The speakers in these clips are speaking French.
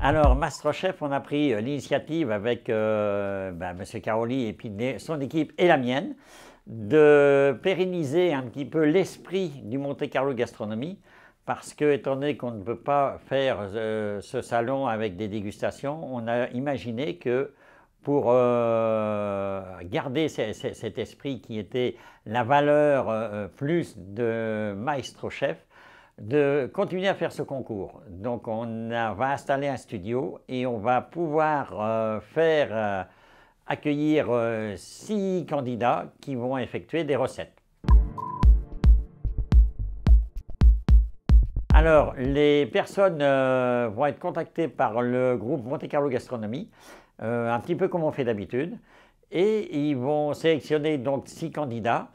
Alors, Chef, on a pris euh, l'initiative avec euh, ben, M. Caroli et puis son équipe et la mienne de pérenniser un petit peu l'esprit du Monte Carlo Gastronomie parce que, étant donné qu'on ne peut pas faire euh, ce salon avec des dégustations, on a imaginé que pour garder cet esprit qui était la valeur plus de Maestro Chef, de continuer à faire ce concours. Donc on va installer un studio et on va pouvoir euh, faire euh, accueillir euh, six candidats qui vont effectuer des recettes. Alors, les personnes vont être contactées par le groupe Monte Carlo Gastronomie, un petit peu comme on fait d'habitude, et ils vont sélectionner donc six candidats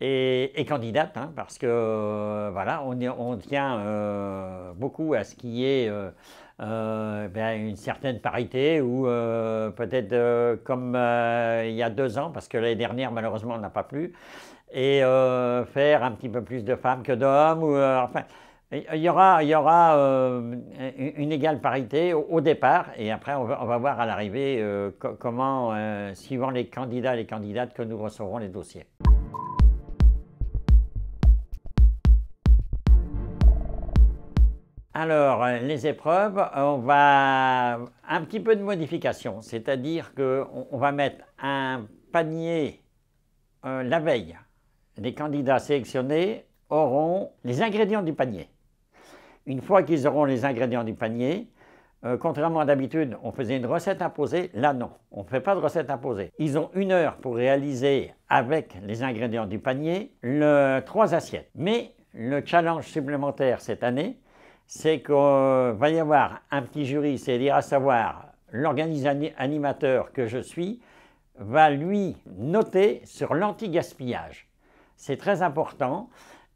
et, et candidate, hein, parce que euh, voilà, on, tient euh, beaucoup à ce qui est euh, ben, une certaine parité, ou peut-être comme il y a deux ans, parce que l'année dernière, malheureusement, on n'a pas plu, et faire un petit peu plus de femmes que d'hommes, ou enfin. Il y aura, une égale parité au, départ et après on va, voir à l'arrivée comment, suivant les candidats et les candidates, que nous recevrons les dossiers. Alors, euh, les épreuves, euh, on va un petit peu de modification, c'est-à-dire qu'on va mettre un panier euh, la veille. Les candidats sélectionnés auront les ingrédients du panier. Une fois qu'ils auront les ingrédients du panier, contrairement à d'habitude, on faisait une recette imposée, là non, on ne fait pas de recette imposée. Ils ont une heure pour réaliser avec les ingrédients du panier le, trois assiettes. Mais le challenge supplémentaire cette année, c'est qu'il va y avoir un petit jury, c'est-à-dire à savoir l'organisateur que je suis, va lui noter sur l'anti-gaspillage. C'est très important.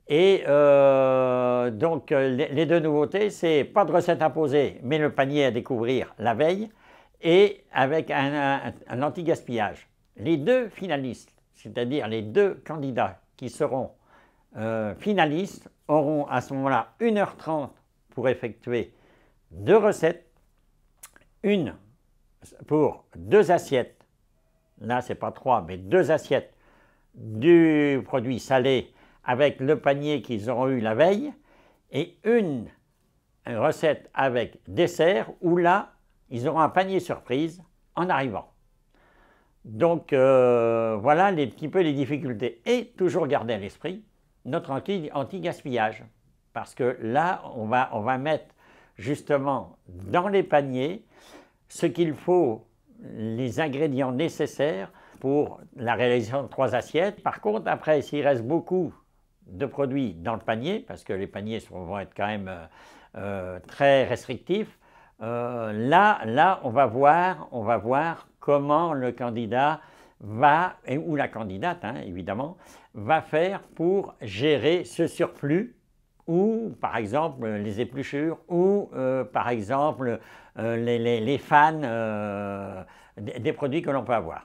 Et euh, donc, les deux nouveautés, c'est pas de recette imposée, mais le panier à découvrir la veille, et avec un, anti-gaspillage. Les deux finalistes, c'est-à-dire les deux candidats qui seront euh, finalistes, auront à ce moment-là 1h30 pour effectuer deux recettes, une pour deux assiettes, là c'est pas trois, mais deux assiettes du produit salé avec le panier qu'ils auront eu la veille, et une, recette avec dessert où là, ils auront un panier surprise en arrivant. Donc euh, voilà les petits peu les difficultés. Et toujours garder à l'esprit notre anti-gaspillage. anti gaspillage parce que là, on va, mettre justement dans les paniers ce qu'il faut, les ingrédients nécessaires pour la réalisation de trois assiettes. Par contre, après, s'il reste beaucoup de produits dans le panier, parce que les paniers vont être quand même euh, euh, très restrictifs, euh, là, là, on va voir, comment le candidat va, ou la candidate hein, évidemment, va faire pour gérer ce surplus ou par exemple euh, les épluchures, ou euh, par exemple euh, les, fans des produits que l'on peut avoir.